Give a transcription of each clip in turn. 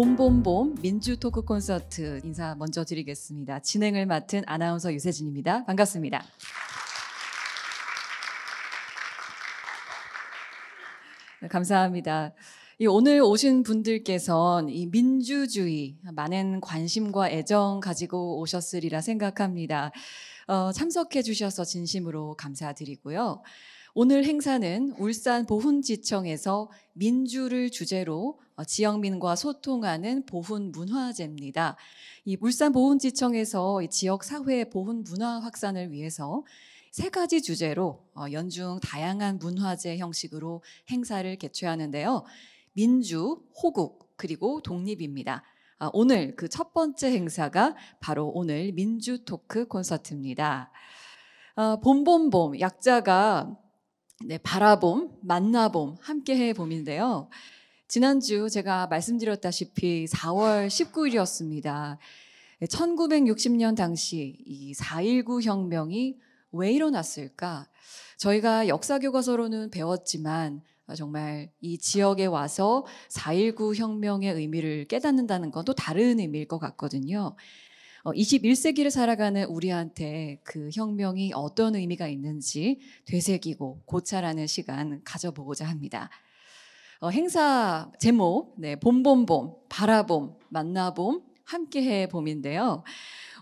봄봄봄 민주 토크 콘서트 인사 먼저 드리겠습니다. 진행을 맡은 아나운서 유세진입니다. 반갑습니다. 네, 감사합니다. 오늘 오신 분들께선 이 민주주의 많은 관심과 애정 가지고 오셨으리라 생각합니다. 어, 참석해 주셔서 진심으로 감사드리고요. 오늘 행사는 울산 보훈지청에서 민주를 주제로 어, 지역민과 소통하는 보훈 문화재입니다이 울산 보훈지청에서 지역 사회 보훈 문화 확산을 위해서 세 가지 주제로 어, 연중 다양한 문화제 형식으로 행사를 개최하는데요. 민주, 호국, 그리고 독립입니다. 아, 오늘 그 첫 번째 행사가 바로 오늘 민주 토크 콘서트입니다. 어, 봄봄봄 약자가 네, 바라봄, 만나봄, 함께해 봄인데요. 지난주 제가 말씀드렸다시피 4월 19일이었습니다. 1960년 당시 이 4.19 혁명이 왜 일어났을까? 저희가 역사 교과서로는 배웠지만 정말 이 지역에 와서 4.19 혁명의 의미를 깨닫는다는 건 또 다른 의미일 것 같거든요. 21세기를 어, 살아가는 우리한테 그 혁명이 어떤 의미가 있는지 되새기고 고찰하는 시간 가져보고자 합니다. 어, 행사 제목, 네, 봄봄봄, 바라봄, 만나봄, 함께해 봄인데요.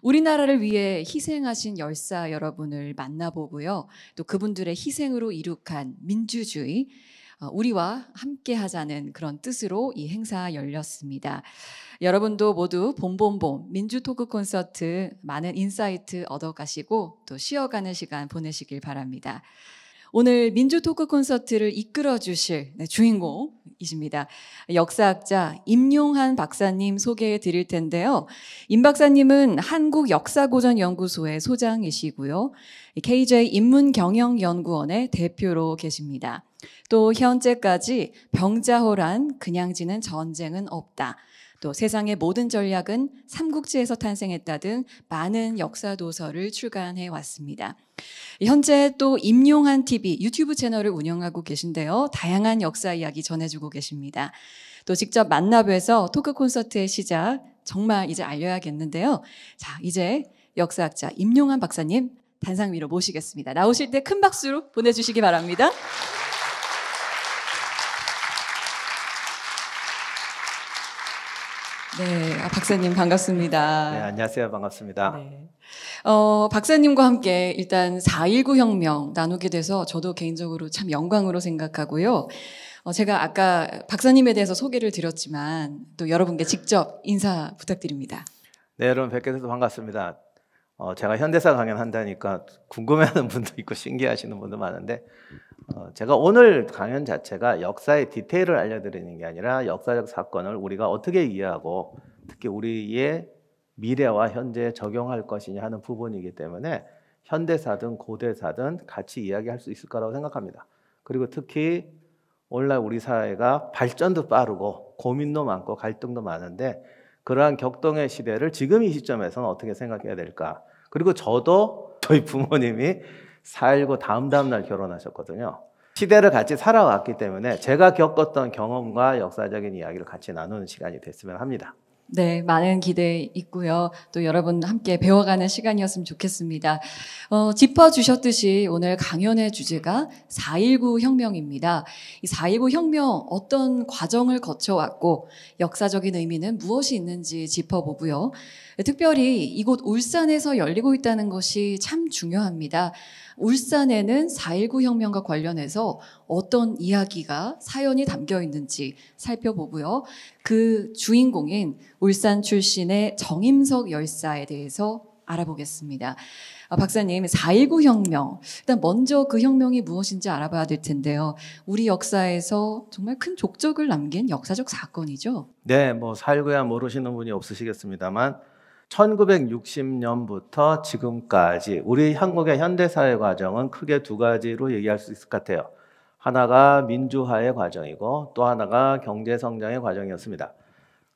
우리나라를 위해 희생하신 열사 여러분을 만나보고요. 또 그분들의 희생으로 이룩한 민주주의, 어, 우리와 함께 하자는 그런 뜻으로 이 행사 열렸습니다. 여러분도 모두 봄봄봄 민주토크 콘서트 많은 인사이트 얻어가시고 또 쉬어가는 시간 보내시길 바랍니다. 오늘 민주 토크 콘서트를 이끌어 주실 네, 주인공이십니다. 역사학자 임용한 박사님 소개해 드릴 텐데요. 임 박사님은 한국 역사고전연구소의 소장이시고요. KJ 인문경영연구원의 대표로 계십니다. 또 현재까지 병자호란 그냥 지는 전쟁은 없다. 또 세상의 모든 전략은 삼국지에서 탄생했다 등 많은 역사 도서를 출간해 왔습니다. 현재 또 임용한 TV 유튜브 채널을 운영하고 계신데요. 다양한 역사 이야기 전해주고 계십니다. 또 직접 만나뵈서 토크 콘서트의 시작 정말 이제 알려야겠는데요. 자, 이제 역사학자 임용한 박사님 단상 위로 모시겠습니다. 나오실 때 큰 박수로 보내주시기 바랍니다. 네, 아, 박사님 반갑습니다. 네, 안녕하세요. 반갑습니다. 네. 어, 박사님과 함께 일단 4.19 혁명 나누게 돼서 저도 개인적으로 참 영광으로 생각하고요. 어, 제가 아까 박사님에 대해서 소개를 드렸지만 또 여러분께 직접 인사 부탁드립니다. 네, 여러분 뵙게 돼서 반갑습니다. 어, 제가 현대사 강연한다니까 궁금해하는 분도 있고 신기하시는 해 분도 많은데 어, 제가 오늘 강연 자체가 역사의 디테일을 알려드리는 게 아니라 역사적 사건을 우리가 어떻게 이해하고 특히 우리의 미래와 현재에 적용할 것이냐 하는 부분이기 때문에 현대사든 고대사든 같이 이야기할 수 있을 거라고 생각합니다. 그리고 특히 오늘날 우리 사회가 발전도 빠르고 고민도 많고 갈등도 많은데 그러한 격동의 시대를 지금 이 시점에서는 어떻게 생각해야 될까? 그리고 저도 저희 부모님이 살고 다음 다음날 결혼하셨거든요. 시대를 같이 살아왔기 때문에 제가 겪었던 경험과 역사적인 이야기를 같이 나누는 시간이 됐으면 합니다. 네, 많은 기대 있고요. 또 여러분 함께 배워가는 시간이었으면 좋겠습니다. 어, 짚어주셨듯이 오늘 강연의 주제가 4.19 혁명입니다. 이 4.19 혁명 어떤 과정을 거쳐왔고 역사적인 의미는 무엇이 있는지 짚어보고요. 특별히 이곳 울산에서 열리고 있다는 것이 참 중요합니다. 울산에는 4.19 혁명과 관련해서 어떤 이야기가 사연이 담겨 있는지 살펴보고요. 그 주인공인 울산 출신의 정임석 열사에 대해서 알아보겠습니다. 아, 박사님, 4.19 혁명. 일단 먼저 그 혁명이 무엇인지 알아봐야 될 텐데요. 우리 역사에서 정말 큰 족적을 남긴 역사적 사건이죠? 네, 뭐, 4.19야 모르시는 분이 없으시겠습니다만, 1960년부터 지금까지 우리 한국의 현대사회 과정은 크게 두 가지로 얘기할 수 있을 것 같아요. 하나가 민주화의 과정이고 또 하나가 경제성장의 과정이었습니다.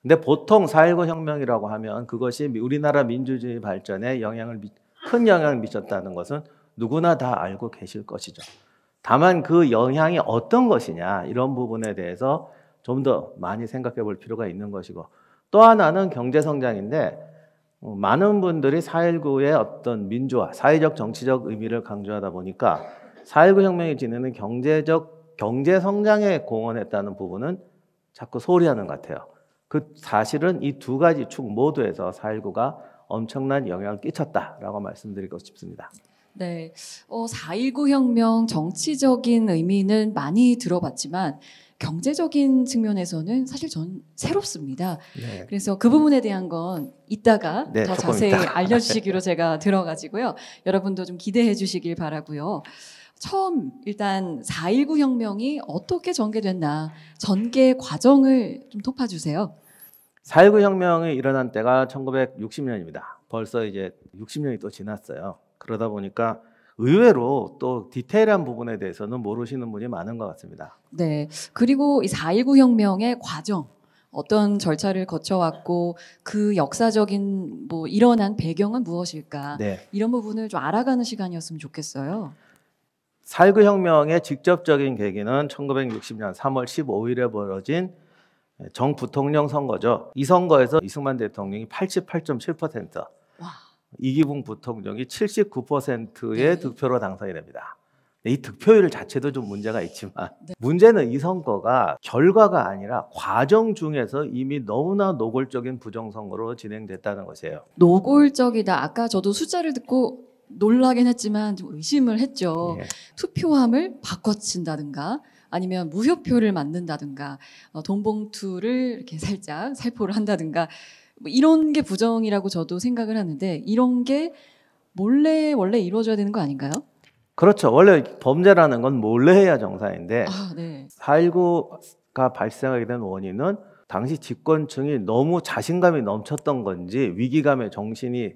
근데 보통 4.19 혁명이라고 하면 그것이 우리나라 민주주의 발전에 영향을 큰 영향을 미쳤다는 것은 누구나 다 알고 계실 것이죠. 다만 그 영향이 어떤 것이냐 이런 부분에 대해서 좀 더 많이 생각해 볼 필요가 있는 것이고 또 하나는 경제성장인데 어, 많은 분들이 4.19의 어떤 민주화, 사회적 정치적 의미를 강조하다 보니까 4.19 혁명이 지내는 경제적 경제 성장에 공헌했다는 부분은 자꾸 소홀히하는 것 같아요. 그 사실은 이 두 가지 축 모두에서 4.19가 엄청난 영향을 끼쳤다라고 말씀드리고 싶습니다. 네, 어, 4.19 혁명 정치적인 의미는 많이 들어봤지만 경제적인 측면에서는 사실 전 새롭습니다. 네. 그래서 그 부분에 대한 건 이따가 네, 더 자세히 있다. 알려주시기로 제가 들어가지고요. 여러분도 좀 기대해 주시길 바라고요. 처음 일단 4.19 혁명이 어떻게 전개됐나 전개 과정을 좀 톱파주세요. 4.19 혁명이 일어난 때가 1960년입니다. 벌써 이제 60년이 또 지났어요. 그러다 보니까 의외로 또 디테일한 부분에 대해서는 모르시는 분이 많은 것 같습니다. 네. 그리고 이 4.19 혁명의 과정, 어떤 절차를 거쳐왔고 그 역사적인 뭐 일어난 배경은 무엇일까 네. 이런 부분을 좀 알아가는 시간이었으면 좋겠어요. 4 1 혁명의 직접적인 계기는 1960년 3월 15일에 벌어진 정부통령 선거죠. 이 선거에서 이승만 대통령이 88.7%, 이기붕 부통령이 79%의 네. 득표로 당선이 됩니다. 이 득표율 자체도 좀 문제가 있지만 아, 네. 문제는 이 선거가 결과가 아니라 과정 중에서 이미 너무나 노골적인 부정선거로 진행됐다는 것이에요. 노골적이다. 아까 저도 숫자를 듣고 놀라긴 했지만 좀 의심을 했죠. 예. 투표함을 바꿔친다든가 아니면 무효표를 만든다든가 어, 봉투를 이렇게 살짝 살포를 한다든가 뭐 이런 게 부정이라고 저도 생각을 하는데 이런 게 몰래 원래 이루어져야 되는 거 아닌가요? 그렇죠. 원래 범죄라는 건 몰래 해야 정상인데 아, 네. 4.19가 발생하게 된 원인은 당시 집권층이 너무 자신감이 넘쳤던 건지 위기감의 정신이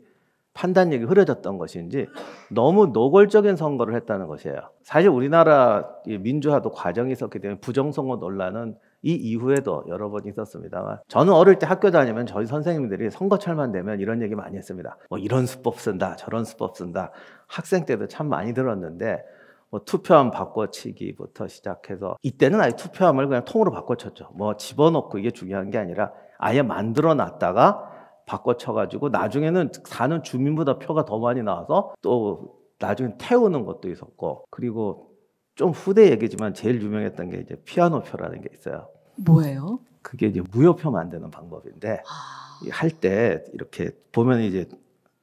판단력이 흐려졌던 것인지 너무 노골적인 선거를 했다는 것이에요. 사실 우리나라 민주화도 과정이 있었기 때문에 부정선거 논란은 이 이후에도 여러 번 있었습니다만 저는 어릴 때 학교 다니면 저희 선생님들이 선거철만 되면 이런 얘기 많이 했습니다. 뭐 이런 수법 쓴다, 저런 수법 쓴다. 학생 때도 참 많이 들었는데 뭐 투표함 바꿔치기부터 시작해서 이때는 아예 투표함을 그냥 통으로 바꿔쳤죠. 뭐 집어넣고 이게 중요한 게 아니라 아예 만들어 놨다가 바꿔쳐가지고 나중에는 사는 주민보다 표가 더 많이 나와서 또 나중에 태우는 것도 있었고 그리고 좀 후대 얘기지만 제일 유명했던 게 이제 피아노표라는 게 있어요. 뭐예요? 그게 이제 무효표 만드는 방법인데 아... 할때 이렇게 보면 이제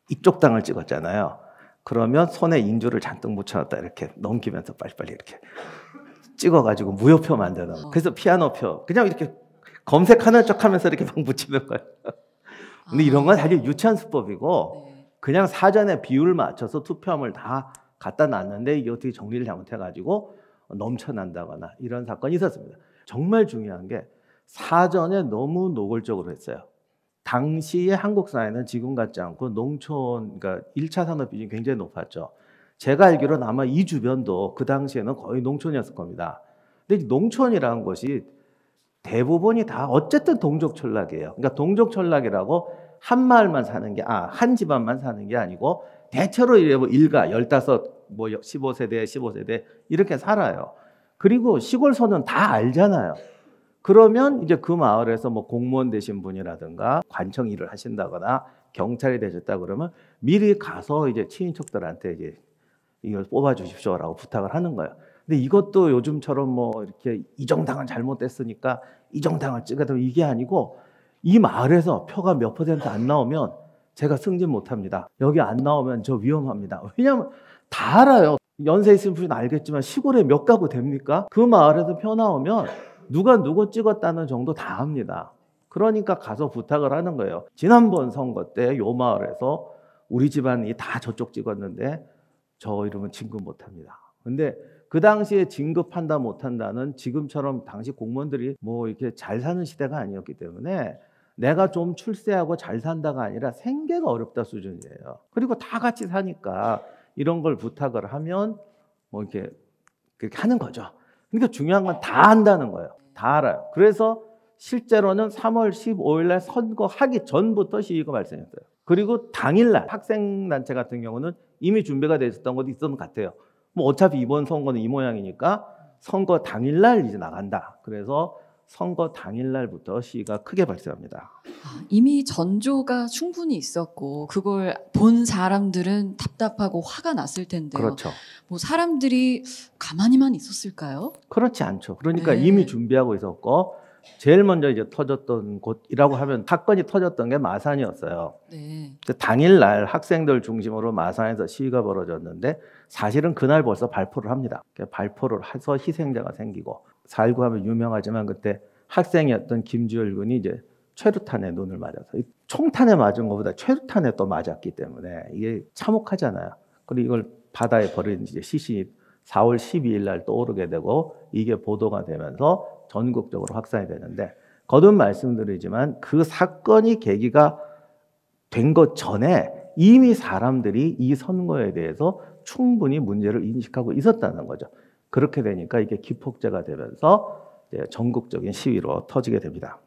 이쪽 땅을 찍었잖아요. 그러면 손에 인조를 잔뜩 묻혀놨다 이렇게 넘기면서 빨리빨리 이렇게 찍어가지고 무효표 만드는. 어. 그래서 피아노표 그냥 이렇게 검색하는 척하면서 이렇게 막 묻히는 거예요. 근데 이런 건 사실 유치한 수법이고 네. 그냥 사전에 비율 맞춰서 투표함을 다 갖다 놨는데 이게 어떻게 정리를 잘못해가지고 넘쳐난다거나 이런 사건이 있었습니다. 정말 중요한 게 사전에 너무 노골적으로 했어요. 당시의 한국 사회는 지금 같지 않고 농촌, 그러니까 1차 산업 비중이 굉장히 높았죠. 제가 알기로는 아마 이 주변도 그 당시에는 거의 농촌이었을 겁니다. 근데 농촌이라는 것이 대부분이 다 어쨌든 동족 철락이에요. 그러니까 동족 철락이라고 한 마을만 사는 게, 아, 한 집안만 사는 게 아니고 대체로 뭐 일가, 열다뭐 15세대, 15세대 이렇게 살아요. 그리고 시골 소는 다 알잖아요. 그러면 이제 그 마을에서 뭐 공무원 되신 분이라든가 관청 일을 하신다거나 경찰이 되셨다 그러면 미리 가서 이제 친인척들한테 이제 이걸 뽑아 주십시오라고 부탁을 하는 거예요. 근데 이것도 요즘처럼 뭐 이렇게 이 정당은 잘못됐으니까 이 정당을 찍어도 이게 아니고 이 마을에서 표가 몇 퍼센트 안 나오면 제가 승진 못합니다. 여기 안 나오면 저 위험합니다. 왜냐하면 다 알아요. 연세 있으신 분은 알겠지만 시골에 몇 가구 됩니까? 그 마을에서 펴나오면 누가 누구 찍었다는 정도 다합니다 그러니까 가서 부탁을 하는 거예요. 지난번 선거 때 요 마을에서 우리 집안이 다 저쪽 찍었는데 저이름은 진급 못합니다. 근데 그 당시에 진급한다 못한다는 지금처럼 당시 공무원들이 뭐 이렇게 잘 사는 시대가 아니었기 때문에 내가 좀 출세하고 잘 산다가 아니라 생계가 어렵다 수준이에요. 그리고 다 같이 사니까 이런 걸 부탁을 하면 뭐 이렇게 그렇게 하는 거죠. 그러니까 중요한 건 다 한다는 거예요. 다 알아요. 그래서 실제로는 3월 15일 날 선거하기 전부터 시위가 발생했어요. 그리고 당일날 학생단체 같은 경우는 이미 준비가 돼 있었던 것도 있었던 것 같아요. 뭐 어차피 이번 선거는 이 모양이니까 선거 당일날 이제 나간다. 그래서 선거 당일날부터 시위가 크게 발생합니다. 아, 이미 전조가 충분히 있었고 그걸 본 사람들은 답답하고 화가 났을 텐데요. 그렇죠. 뭐 사람들이 가만히만 있었을까요? 그렇지 않죠. 그러니까 네. 이미 준비하고 있었고 제일 먼저 이제 터졌던 곳이라고 하면 사건이 터졌던 게 마산이었어요. 네. 당일날 학생들 중심으로 마산에서 시위가 벌어졌는데 사실은 그날 벌써 발포를 합니다. 발포를 해서 희생자가 생기고 살구 하면 유명하지만 그때 학생이었던 김주열 군이 이제 최루탄에 눈을 맞아서 총탄에 맞은 것보다 최루탄에 또 맞았기 때문에 이게 참혹하잖아요. 그리고 이걸 바다에 버린 이제 시신이 4월 12일 날 떠오르게 되고 이게 보도가 되면서 전국적으로 확산이 되는데 거듭 말씀드리지만 그 사건이 계기가 된 것 전에 이미 사람들이 이 선거에 대해서 충분히 문제를 인식하고 있었다는 거죠. 그렇게 되니까 이게 기폭제가 되면서 전국적인 시위로 터지게 됩니다.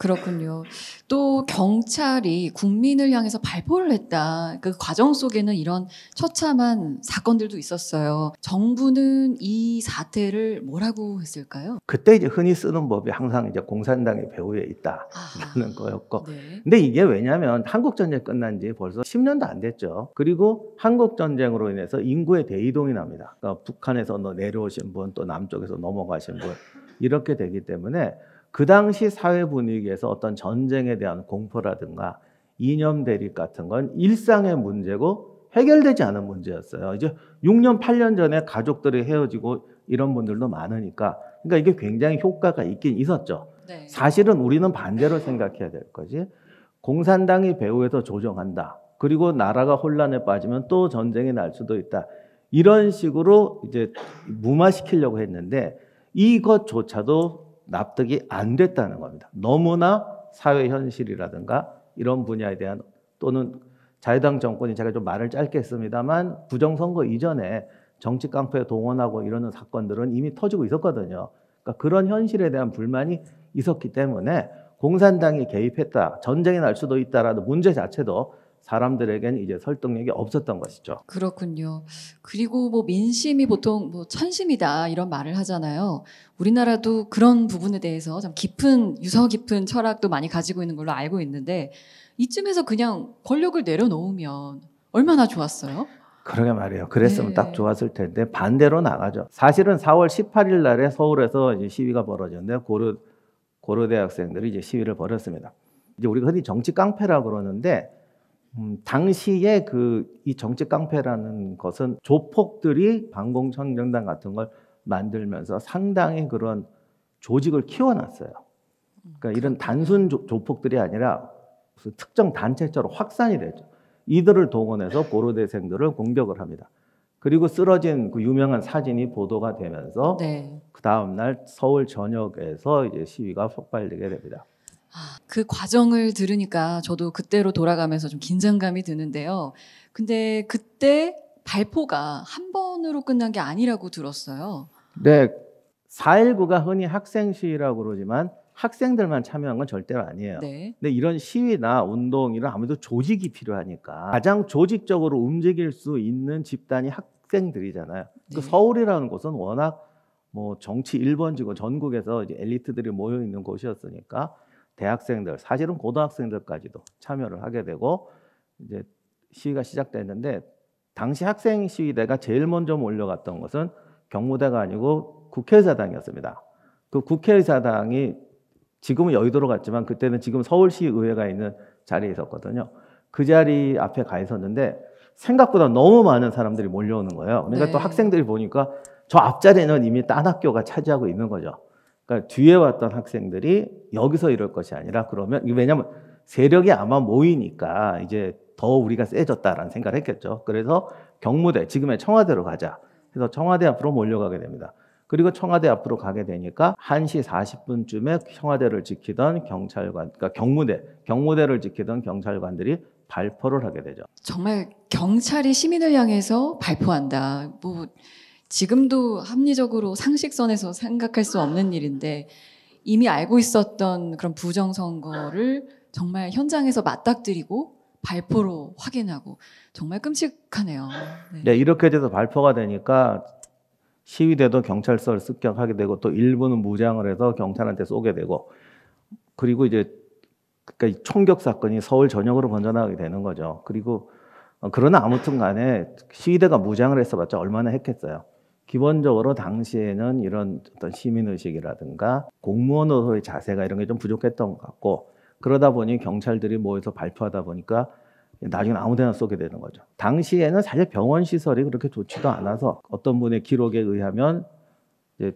그렇군요. 또 경찰이 국민을 향해서 발포를 했다. 그 과정 속에는 이런 처참한 사건들도 있었어요. 정부는 이 사태를 뭐라고 했을까요? 그때 이제 흔히 쓰는 법이 항상 이제 공산당의 배후에 있다라는 아, 거였고. 네. 근데 이게 왜냐면 한국 전쟁 끝난 지 벌써 10년도 안 됐죠. 그리고 한국 전쟁으로 인해서 인구의 대이동이 납니다. 그러니까 북한에서 내려오신 분, 또 남쪽에서 넘어가신 분 이렇게 되기 때문에 그 당시 사회 분위기에서 어떤 전쟁에 대한 공포라든가 이념 대립 같은 건 일상의 문제고 해결되지 않은 문제였어요. 이제 6년, 8년 전에 가족들이 헤어지고 이런 분들도 많으니까 그러니까 이게 굉장히 효과가 있긴 있었죠. 네. 사실은 우리는 반대로 생각해야 될 거지. 공산당이 배후에서 조정한다. 그리고 나라가 혼란에 빠지면 또 전쟁이 날 수도 있다. 이런 식으로 이제 무마시키려고 했는데 이것조차도 납득이 안 됐다는 겁니다. 너무나 사회 현실이라든가 이런 분야에 대한 또는 자유당 정권이 제가 좀 말을 짧게 했습니다만 부정선거 이전에 정치 깡패 동원하고 이러는 사건들은 이미 터지고 있었거든요. 그러니까 그런 현실에 대한 불만이 있었기 때문에 공산당이 개입했다, 전쟁이 날 수도 있다라는 문제 자체도 사람들에겐 이제 설득력이 없었던 것이죠. 그렇군요. 그리고 뭐 민심이 보통 뭐 천심이다 이런 말을 하잖아요. 우리나라도 그런 부분에 대해서 참 깊은 유서 깊은 철학도 많이 가지고 있는 걸로 알고 있는데 이쯤에서 그냥 권력을 내려놓으면 얼마나 좋았어요? 그러게 말이에요. 그랬으면 네. 딱 좋았을 텐데 반대로 나가죠. 사실은 4월 18일 날에 서울에서 시위가 벌어졌는데 고려 고려대 학생들이 이제 시위를 벌였습니다. 이제 우리가 흔히 정치 깡패라 그러는데 음, 당시에 그이 정치 깡패라는 것은 조폭들이 반공청정단 같은 걸 만들면서 상당히 그런 조직을 키워놨어요. 그러니까 음, 이런 단순 조, 폭들이 아니라 무슨 특정 단체처럼 확산이 되죠. 이들을 동원해서 고려대생들을 공격을 합니다. 그리고 쓰러진 그 유명한 사진이 보도가 되면서 네. 그 다음 날 서울 전역에서 이제 시위가 폭발되게 됩니다. 그 과정을 들으니까 저도 그때로 돌아가면서 좀 긴장감이 드는데요. 근데 그때 발포가 한 번으로 끝난 게 아니라고 들었어요. 네. 4.19가 흔히 학생 시위라고 그러지만 학생들만 참여한 건 절대로 아니에요. 네. 근데 이런 시위나 운동 이런 아무래도 조직이 필요하니까 가장 조직적으로 움직일 수 있는 집단이 학생들이잖아요. 그 네. 그 서울이라는 곳은 워낙 뭐 정치 일번지고 전국에서 이제 엘리트들이 모여 있는 곳이었으니까 대학생들, 사실은 고등학생들까지도 참여를 하게 되고 이제 시위가 시작됐는데 당시 학생 시위대가 제일 먼저 몰려갔던 것은 경무대가 아니고 국회의사당이었습니다. 그 국회의사당이 지금은 여의도로 갔지만 그때는 지금 서울시의회가 있는 자리에 있었거든요. 그 자리 앞에 가 있었는데 생각보다 너무 많은 사람들이 몰려오는 거예요. 그러니까 네. 또 학생들이 보니까 저 앞자리는 이미 딴 학교가 차지하고 있는 거죠. 그러니까 뒤에 왔던 학생들이 여기서 이럴 것이 아니라 그러면 왜냐하면 세력이 아마 모이니까 이제 더 우리가 세졌다라는 생각을 했겠죠. 그래서 경무대 지금의 청와대로 가자. 그래서 청와대 앞으로 몰려가게 됩니다. 그리고 청와대 앞으로 가게 되니까 1시 40분쯤에 청와대를 지키던 경찰관, 그러니까 경무대, 경무대를 지키던 경찰관들이 발포를 하게 되죠. 정말 경찰이 시민을 향해서 발포한다. 뭐 지금도 합리적으로 상식선에서 생각할 수 없는 일인데 이미 알고 있었던 그런 부정선거를 정말 현장에서 맞닥뜨리고 발포로 확인하고 정말 끔찍하네요. 네. 네, 이렇게 돼서 발표가 되니까 시위대도 경찰서를 습격하게 되고 또 일부는 무장을 해서 경찰한테 쏘게 되고 그리고 이제 그러니까 총격 사건이 서울 전역으로 번져나가게 되는 거죠. 그리고 어, 그러나 아무튼 간에 시위대가 무장을 했어봤자 얼마나 했겠어요. 기본적으로 당시에는 이런 어떤 시민의식이라든가 공무원으로서의 자세가 이런 게 좀 부족했던 것 같고 그러다 보니 경찰들이 모여서 발표하다 보니까 나중에 아무 데나 쏘게 되는 거죠. 당시에는 사실 병원 시설이 그렇게 좋지도 않아서 어떤 분의 기록에 의하면 이제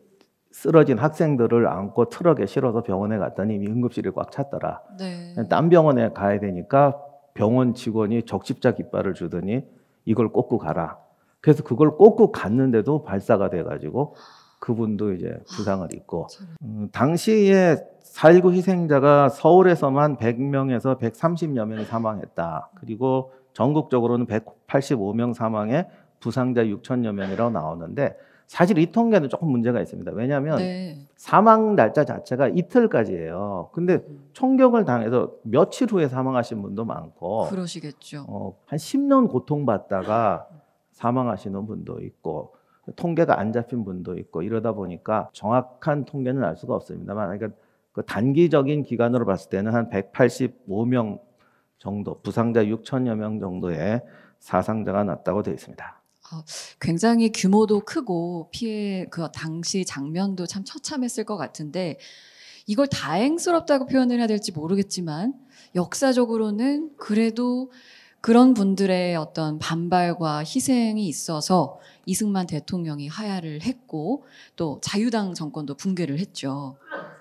쓰러진 학생들을 안고 트럭에 실어서 병원에 갔더니 이미 응급실이 꽉 찼더라. 네. 딴 병원에 가야 되니까 병원 직원이 적십자 깃발을 주더니 이걸 꽂고 가라. 그래서 그걸 꽂고 갔는데도 발사가 돼가지고 그분도 이제 부상을 입고 아, 음, 당시에 4.19 희생자가 서울에서만 100명에서 130여 명이 사망했다. 그리고 전국적으로는 185명 사망에 부상자 6천여 명이라고 나오는데 사실 이 통계는 조금 문제가 있습니다. 왜냐하면 네. 사망 날짜 자체가 이틀까지예요. 근데 음. 총격을 당해서 며칠 후에 사망하신 분도 많고 그러시겠죠. 어, 한 10년 고통받다가 사망하시는 분도 있고 통계가 안 잡힌 분도 있고 이러다 보니까 정확한 통계는 알 수가 없습니다만 그러니까 그 단기적인 기간으로 봤을 때는 한 185명 정도 부상자 6천여 명 정도의 사상자가 났다고 되어 있습니다. 아, 굉장히 규모도 크고 피해 그 당시 장면도 참 처참했을 것 같은데 이걸 다행스럽다고 표현을 해야 될지 모르겠지만 역사적으로는 그래도 그런 분들의 어떤 반발과 희생이 있어서 이승만 대통령이 하야를 했고 또 자유당 정권도 붕괴를 했죠.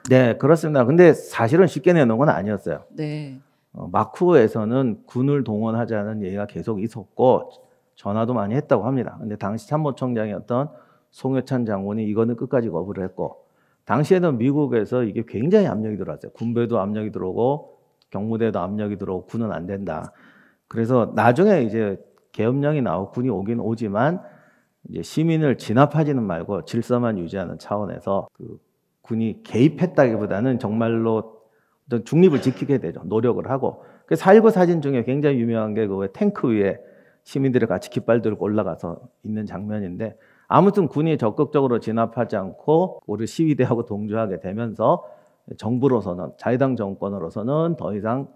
네, 그렇습니다. 근데 사실은 쉽게 내놓은 건 아니었어요. 네. 어, 마쿠에서는 군을 동원하자는 얘기가 계속 있었고 전화도 많이 했다고 합니다. 근데 당시 참모총장이었던 송여찬 장군이 이거는 끝까지 거부를 했고 당시에는 미국에서 이게 굉장히 압력이 들어왔어요. 군부에도 압력이 들어오고 경무대도 압력이 들어오고 군은 안 된다. 그래서 나중에 이제 계엄령이 나오 고 군이 오긴 오지만 이제 시민을 진압하지는 말고 질서만 유지하는 차원에서 그 군이 개입했다기보다는 정말로 어떤 중립을 지키게 되죠. 노력을 하고. 그4.19 사진 중에 굉장히 유명한 게 그 탱크 위에 시민들이 같이 깃발 들고 올라가서 있는 장면인데 아무튼 군이 적극적으로 진압하지 않고 우리 시위대하고 동조하게 되면서 정부로서는 자유당 정권으로서는 더 이상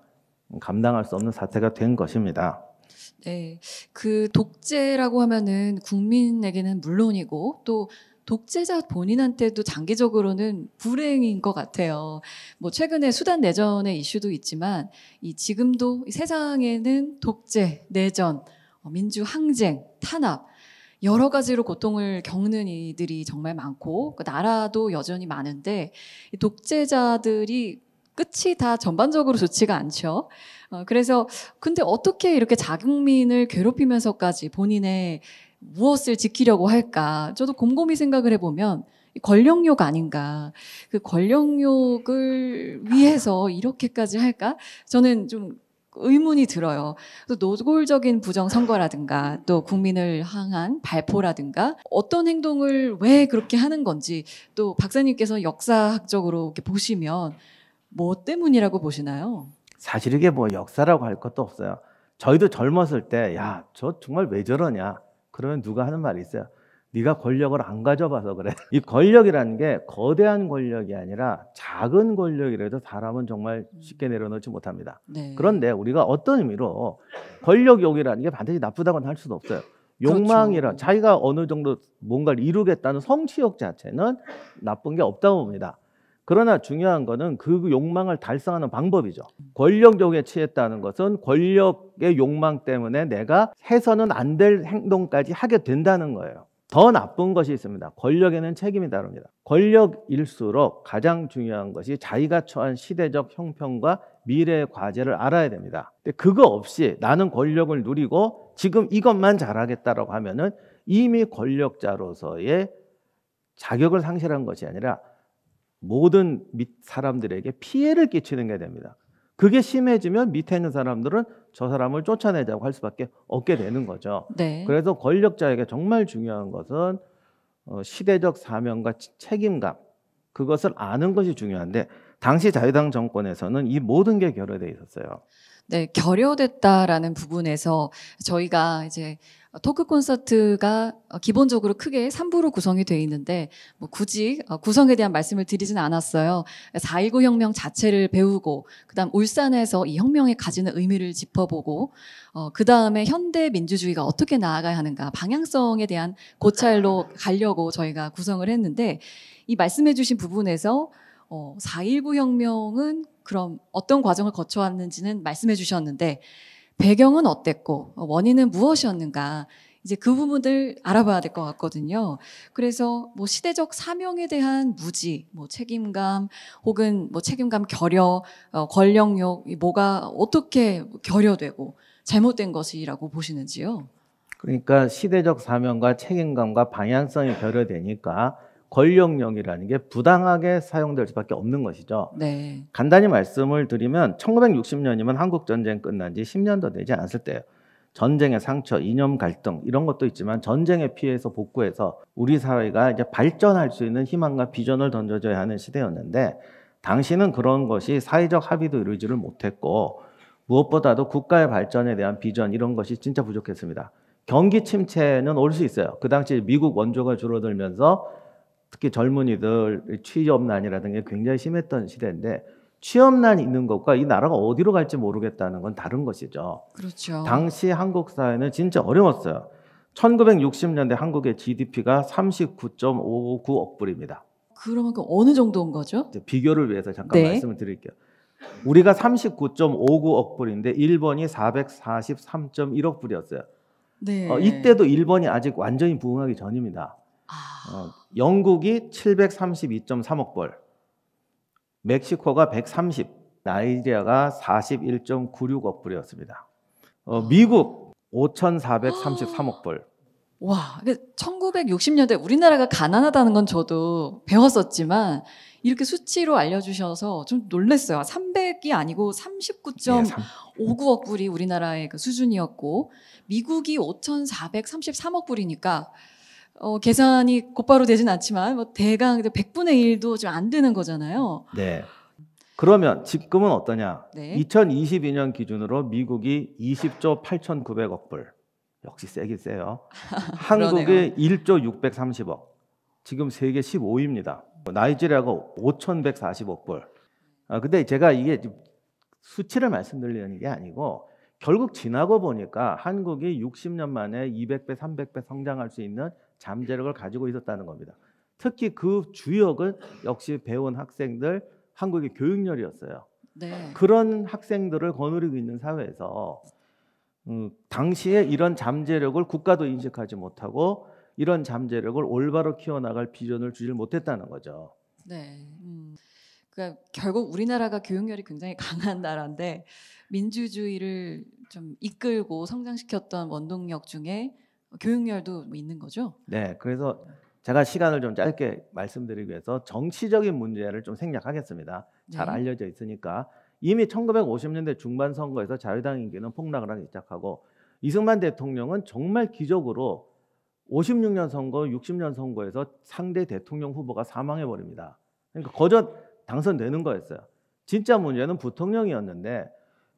감당할 수 없는 사태가 된 것입니다. 네, 그 독재라고 하면은 국민에게는 물론이고 또 독재자 본인한테도 장기적으로는 불행인 것 같아요. 뭐 최근에 수단 내전의 이슈도 있지만 이 지금도 세상에는 독재, 내전, 어, 민주 항쟁, 탄압 여러 가지로 고통을 겪는 이들이 정말 많고 그 나라도 여전히 많은데 독재자들이 끝이 다 전반적으로 좋지가 않죠. 어, 그래서 근데 어떻게 이렇게 자국민을 괴롭히면서까지 본인의 무엇을 지키려고 할까? 저도 곰곰이 생각을 해보면 권력욕 아닌가. 그 권력욕을 위해서 이렇게까지 할까? 저는 좀 의문이 들어요. 노골적인 부정선거라든가 또 국민을 향한 발포라든가 어떤 행동을 왜 그렇게 하는 건지 또 박사님께서 역사학적으로 이렇게 보시면 뭐 때문이라고 보시나요? 사실 이게 뭐 역사라고 할 것도 없어요. 저희도 젊었을 때, 야, 저 정말 왜 저러냐? 그러면 누가 하는 말이 있어요. 네가 권력을 안 가져봐서 그래. 이 권력이라는 게 거대한 권력이 아니라 작은 권력이라도 사람은 정말 음. 쉽게 내려놓지 못합니다. 네. 그런데 우리가 어떤 의미로 권력욕이라는 게 반드시 나쁘다고는 할 수는 없어요. 그렇죠. 욕망이라 그렇죠. 자기가 어느 정도 뭔가를 이루겠다는 성취욕 자체는 나쁜 게 없다고 봅니다. 그러나 중요한 거는 그 욕망을 달성하는 방법이죠. 권력욕에 취했다는 것은 권력의 욕망 때문에 내가 해서는 안 될 행동까지 하게 된다는 거예요. 더 나쁜 것이 있습니다. 권력에는 책임이 다릅니다. 권력일수록 가장 중요한 것이 자기가 처한 시대적 형편과 미래의 과제를 알아야 됩니다. 근데 그거 없이 나는 권력을 누리고 지금 이것만 잘하겠다라고 하면은 이미 권력자로서의 자격을 상실한 것이 아니라 모든 밑 사람들에게 피해를 끼치는 게 됩니다. 그게 심해지면 밑에 있는 사람들은 저 사람을 쫓아내자고 할 수밖에 없게 되는 거죠. 네. 그래서 권력자에게 정말 중요한 것은 어, 시대적 사명과 책임감 그것을 아는 것이 중요한데 당시 자유당 정권에서는 이 모든 게 결여돼 있었어요. 네, 결여됐다라는 부분에서 저희가 이제 토크 콘서트가 기본적으로 크게 3부로 구성이 되어 있는데 뭐 굳이 어, 구성에 대한 말씀을 드리진 않았어요. 4.19 혁명 자체를 배우고 그다음 울산에서 이 혁명이 가지는 의미를 짚어보고 어, 그다음에 현대 민주주의가 어떻게 나아가야 하는가 방향성에 대한 고찰로 가려고 저희가 구성을 했는데 이 말씀해 주신 부분에서 어, 4.19 혁명은 그럼 어떤 과정을 거쳐왔는지는 말씀해 주셨는데 배경은 어땠고 원인은 무엇이었는가 이제 그 부분들 알아봐야 될 것 같거든요. 그래서 뭐 시대적 사명에 대한 무지, 뭐 책임감 혹은 뭐 책임감 결여, 어, 권력욕 뭐가 어떻게 결여되고 잘못된 것이라고 보시는지요? 그러니까 시대적 사명과 책임감과 방향성이 결여되니까 권력령이라는 게 부당하게 사용될 수밖에 없는 것이죠. 네. 간단히 말씀을 드리면 1960년이면 한국 전쟁 끝난 지 10년도 되지 않았을 때예요. 전쟁의 상처, 이념 갈등 이런 것도 있지만 전쟁의 피해에서 복구해서 우리 사회가 이제 발전할 수 있는 희망과 비전을 던져줘야 하는 시대였는데 당시는 그런 것이 사회적 합의도 이루지를 못했고 무엇보다도 국가의 발전에 대한 비전 이런 것이 진짜 부족했습니다. 경기 침체는 올 수 있어요. 그 당시 미국 원조가 줄어들면서 특히 젊은이들 취업난이라든가 굉장히 심했던 시대인데 취업난이 있는 것과 이 나라가 어디로 갈지 모르겠다는 건 다른 것이죠. 그렇죠. 당시 한국 사회는 진짜 어려웠어요. 1960년대 한국의 GDP가 39.59억 불입니다. 그러면 그 어느 정도인 거죠? 비교를 위해서 잠깐 네. 말씀을 드릴게요. 우리가 39.59억 불인데 일본이 443.1억 불이었어요. 네. 어, 이때도 일본이 아직 완전히 부흥하기 전입니다. 아. 어, 영국이 732.3억 불, 멕시코가 130, 나이지리아가 41.96억 불이었습니다. 어, 아. 미국 5,433억 불. 아. 와, 1960년대 그 우리나라가 가난하다는 건 저도 배웠었지만 이렇게 수치로 알려주셔서 좀 놀랐어요. 300이 아니고 39.59억 불이 우리나라의 그 수준이었고 미국이 5,433억 불이니까 어, 계산이 곧바로 되진 않지만 뭐 대강 100분의 1도 좀 안 되는 거잖아요. 네. 그러면 지금은 어떠냐? 네. 2022년 기준으로 미국이 20조 8,900억 불. 역시 세긴 세요. 한국이 1조 630억. 지금 세계 15위입니다. 나이지리아가 5,140억 불. 아, 근데 제가 이게 수치를 말씀드리는 게 아니고 결국 지나고 보니까 한국이 60년 만에 200배, 300배 성장할 수 있는 잠재력을 가지고 있었다는 겁니다. 특히 그 주역은 역시 배운 학생들 한국의 교육열이었어요. 네. 그런 학생들을 거느리고 있는 사회에서 음, 당시에 이런 잠재력을 국가도 인식하지 못하고 이런 잠재력을 올바로 키워나갈 비전을 주질 못했다는 거죠. 네. 음. 그러니까 결국 우리나라가 교육열이 굉장히 강한 나라인데 민주주의를 좀 이끌고 성장시켰던 원동력 중에 교육열도 뭐 있는 거죠? 네, 그래서 제가 시간을 좀 짧게 말씀드리기 위해서 정치적인 문제를 좀 생략하겠습니다. 잘 네. 알려져 있으니까 이미 1950년대 중반 선거에서 자유당 인기는 폭락을 하기 시작하고 이승만 대통령은 정말 기적으로 56년 선거, 60년 선거에서 상대 대통령 후보가 사망해 버립니다. 그러니까 거저 당선되는 거였어요. 진짜 문제는 부통령이었는데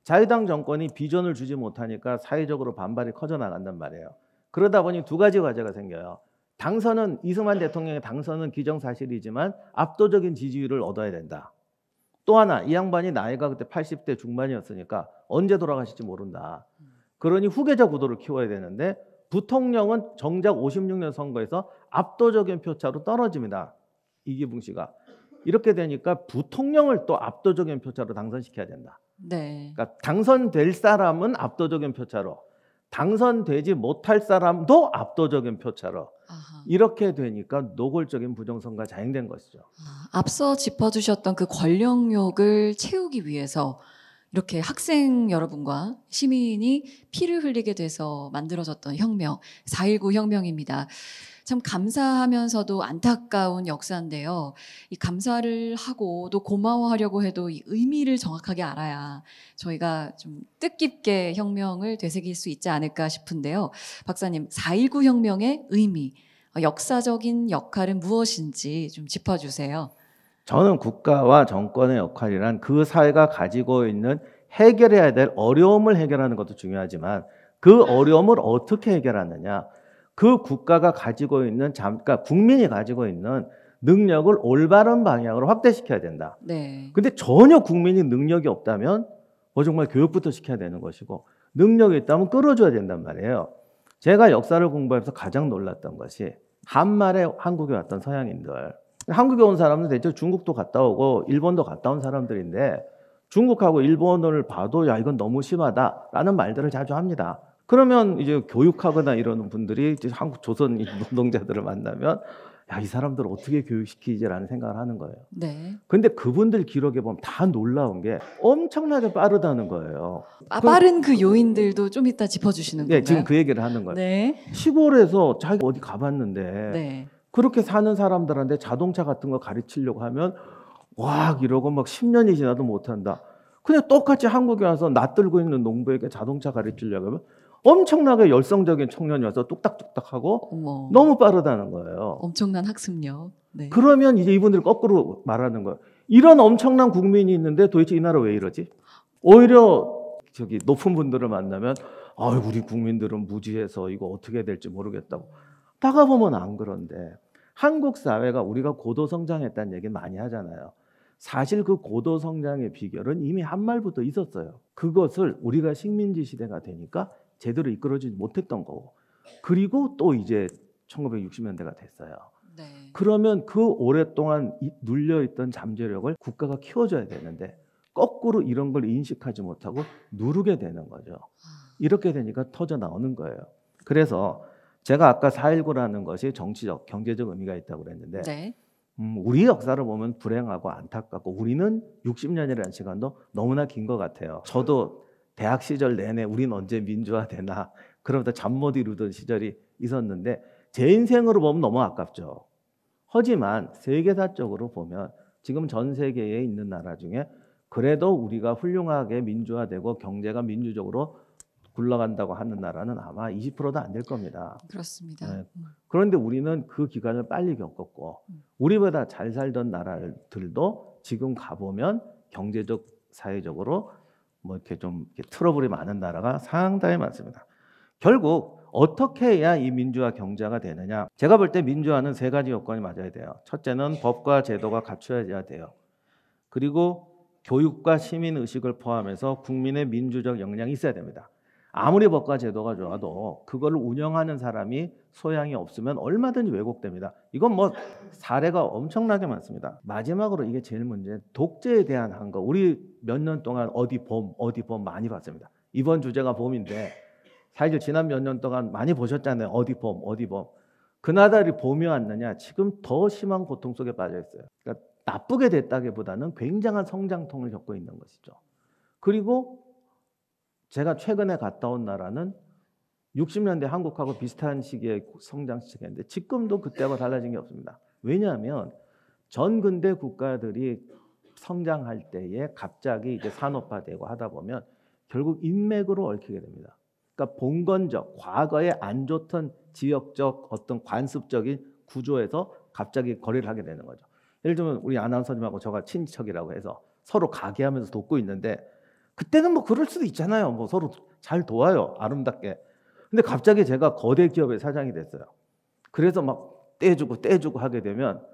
자유당 정권이 비전을 주지 못하니까 사회적으로 반발이 커져 나간단 말이에요. 그러다 보니 두 가지 과제가 생겨요. 당선은 이승만 대통령의 당선은 기정사실이지만 압도적인 지지율을 얻어야 된다. 또 하나 이 양반이 나이가 그때 80대 중반이었으니까 언제 돌아가실지 모른다. 그러니 후계자 구도를 키워야 되는데 부통령은 정작 56년 선거에서 압도적인 표차로 떨어집니다. 이기붕 씨가 이렇게 되니까 부통령을 또 압도적인 표차로 당선시켜야 된다. 네. 그러니까 당선될 사람은 압도적인 표차로 당선되지 못할 사람도 압도적인 표차로 아하. 이렇게 되니까 노골적인 부정선거 가 자행된 것이죠. 아, 앞서 짚어주셨던 그 권력욕을 채우기 위해서 이렇게 학생 여러분과 시민이 피를 흘리게 돼서 만들어졌던 혁명, 4.19 혁명입니다. 참 감사하면서도 안타까운 역사인데요. 이 감사를 하고 또 고마워하려고 해도 이 의미를 정확하게 알아야 저희가 좀 뜻깊게 혁명을 되새길 수 있지 않을까 싶은데요. 박사님, 4.19 혁명의 의미, 어, 역사적인 역할은 무엇인지 좀 짚어주세요. 저는 국가와 정권의 역할이란 그 사회가 가지고 있는 해결해야 될 어려움을 해결하는 것도 중요하지만 그 어려움을 어떻게 해결하느냐. 그 국가가 가지고 있는 그러니까 국민이 가지고 있는 능력을 올바른 방향으로 확대시켜야 된다. 네. 근데 전혀 국민이 능력이 없다면 어 정말 교육부터 시켜야 되는 것이고 능력이 있다면 끌어줘야 된단 말이에요. 제가 역사를 공부하면서 가장 놀랐던 것이 한말에 한국에 왔던 서양인들. 한국에 온사람들 대체 중국도 갔다 오고 일본도 갔다 온 사람들인데 중국하고 일본을 봐도 야 이건 너무 심하다라는 말들을 자주 합니다. 그러면 이제 교육하거나 이러는 분들이 이제 한국 조선 노동자들을 만나면 야, 이 사람들 을 어떻게 교육시키지라는 생각을 하는 거예요. 네. 근데 그분들 기록에 보면 다 놀라운 게 엄청나게 빠르다는 거예요. 아, 그 빠른 그 요인들도 좀 이따 짚어주시는 거예요. 네, 지금 그 얘기를 하는 거예요. 네. 시골에서 자기 어디 가봤는데 네. 그렇게 사는 사람들한테 자동차 같은 거 가르치려고 하면 와 이러고 막 10년이 지나도 못한다. 그냥 똑같이 한국에 와서 낯 들고 있는 농부에게 자동차 가르치려고 하면 엄청나게 열성적인 청년이어서 뚝딱뚝딱하고 어머. 너무 빠르다는 거예요. 엄청난 학습력. 네. 그러면 이제 이분들 거꾸로 말하는 거예요. 이런 엄청난 국민이 있는데 도대체 이 나라 왜 이러지? 오히려 저기 높은 분들을 만나면 아, 우리 국민들은 무지해서 이거 어떻게 될지 모르겠다고. 다가보면 안 그런데 한국 사회가 우리가 고도 성장했다는 얘기는 많이 하잖아요. 사실 그 고도 성장의 비결은 이미 한말부터 있었어요. 그것을 우리가 식민지 시대가 되니까 제대로 이끌어주지 못했던 거고 그리고 또 이제 1960년대가 됐어요. 네. 그러면 그 오랫동안 눌려있던 잠재력을 국가가 키워줘야 되는데 거꾸로 이런 걸 인식하지 못하고 누르게 되는 거죠. 아. 이렇게 되니까 터져 나오는 거예요. 그래서 제가 아까 4.19라는 것이 정치적, 경제적 의미가 있다고 그랬는데 네. 음, 우리 역사를 보면 불행하고 안타깝고 우리는 60년이라는 시간도 너무나 긴 것 같아요. 저도 대학 시절 내내 우린 언제 민주화 되나 그러면서 잠못 이루던 시절이 있었는데 제 인생으로 보면 너무 아깝죠. 하지만 세계사적으로 보면 지금 전 세계에 있는 나라 중에 그래도 우리가 훌륭하게 민주화되고 경제가 민주적으로 굴러간다고 하는 나라는 아마 20%도 안 될 겁니다. 그렇습니다. 네. 음. 그런데 우리는 그 기간을 빨리 겪었고 음. 우리보다 잘 살던 나라들도 지금 가보면 경제적 사회적으로 뭐 이렇게 좀 이렇게 트러블이 많은 나라가 상당히 많습니다. 결국 어떻게 해야 이 민주화 경제가 되느냐? 제가 볼 때 민주화는 세 가지 요건이 맞아야 돼요. 첫째는 법과 제도가 갖춰야 져 돼요. 그리고 교육과 시민 의식을 포함해서 국민의 민주적 역량이 있어야 됩니다. 아무리 법과 제도가 좋아도 그걸 운영하는 사람이 소양이 없으면 얼마든지 왜곡됩니다. 이건 뭐 사례가 엄청나게 많습니다. 마지막으로 이게 제일 문제 독재에 대한 한거 우리 몇 년 동안 어디 범 어디 범 많이 봤습니다. 이번 주제가 범인데 사실 지난 몇 년 동안 많이 보셨잖아요. 어디 범 어디 범 그나다리 범이 왔느냐 지금 더 심한 고통 속에 빠져 있어요. 그러니까 나쁘게 됐다기보다는 굉장한 성장통을 겪고 있는 것이죠. 그리고 제가 최근에 갔다 온 나라는 60년대 한국하고 비슷한 시기에 성장 시기는데 지금도 그때하고 달라진 게 없습니다. 왜냐하면 전 근대 국가들이 성장할 때에 갑자기 이제 산업화되고 하다 보면 결국 인맥으로 얽히게 됩니다. 그러니까 봉건적 과거에 안 좋던 지역적 어떤 관습적인 구조에서 갑자기 거래를 하게 되는 거죠. 예를 들면 우리 아나운서님하고 저가 친척이라고 해서 서로 가게 하면서 돕고 있는데 그때는 뭐 그럴 수도 있잖아요. 뭐 서로 잘 도와요. 아름답게. 근데 갑자기 제가 거대 기업의 사장이 됐어요. 그래서 막 떼주고 떼주고 하게 되면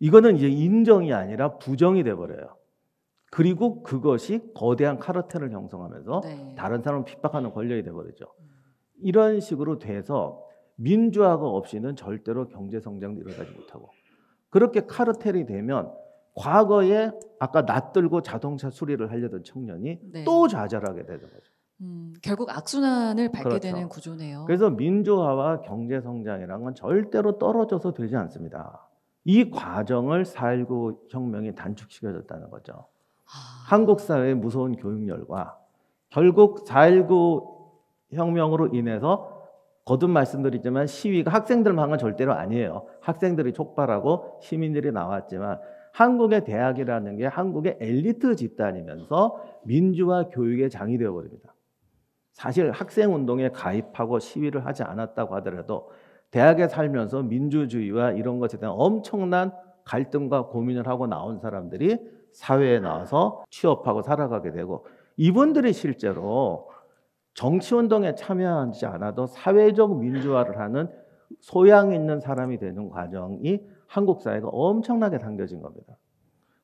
이거는 이제 인정이 아니라 부정이 돼버려요. 그리고 그것이 거대한 카르텔을 형성하면서 네. 다른 사람을 핍박하는 권력이 돼버리죠. 음. 이런 식으로 돼서 민주화가 없이는 절대로 경제 성장도 일어나지 못하고 그렇게 카르텔이 되면 과거에 아까 낯들고 자동차 수리를 하려던 청년이 네. 또 좌절하게 되는 거죠. 음, 결국 악순환을 밟게 그렇죠. 되는 구조네요. 그래서 민주화와 경제 성장이란 건 절대로 떨어져서 되지 않습니다. 이 과정을 4.19 혁명이 단축시켜줬다는 거죠. 아... 한국 사회의 무서운 교육열과 결국 4.19 혁명으로 인해서 거듭 말씀드리지만 시위가 학생들만 한건 절대로 아니에요. 학생들이 촉발하고 시민들이 나왔지만 한국의 대학이라는 게 한국의 엘리트 집단이면서 민주화 교육의 장이 되어 버립니다. 사실 학생 운동에 가입하고 시위를 하지 않았다고 하더라도 대학에 살면서 민주주의와 이런 것에 대한 엄청난 갈등과 고민을 하고 나온 사람들이 사회에 나와서 취업하고 살아가게 되고 이분들이 실제로 정치 운동에 참여하지 않아도 사회적 민주화를 하는 소양 있는 사람이 되는 과정이 한국 사회가 엄청나게 당겨진 겁니다.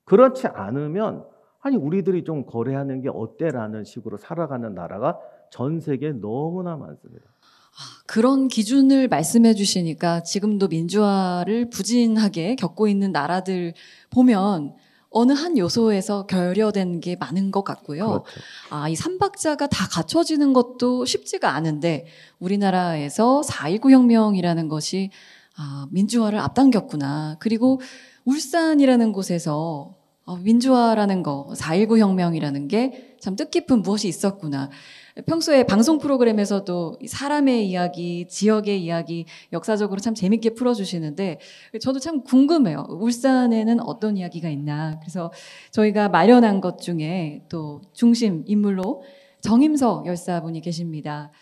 그렇지 않으면 아니 우리들이 좀 거래하는 게 어때라는 식으로 살아가는 나라가 전세계 너무나 많습니다. 아, 그런 기준을 말씀해 주시니까 지금도 민주화를 부진하게 겪고 있는 나라들 보면 어느 한 요소에서 결여된 게 많은 것 같고요. 그렇죠. 아, 이 삼박자가 다 갖춰지는 것도 쉽지가 않은데 우리나라에서 4.19 혁명이라는 것이 아, 민주화를 앞당겼구나. 그리고 울산이라는 곳에서 어, 민주화라는 거, 4.19 혁명이라는 게 참 뜻깊은 무엇이 있었구나. 평소에 방송 프로그램에서도 사람의 이야기, 지역의 이야기, 역사적으로 참 재밌게 풀어주시는데, 저도 참 궁금해요. 울산에는 어떤 이야기가 있나. 그래서 저희가 마련한 것 중에 또 중심 인물로 정임석 열사분이 계십니다.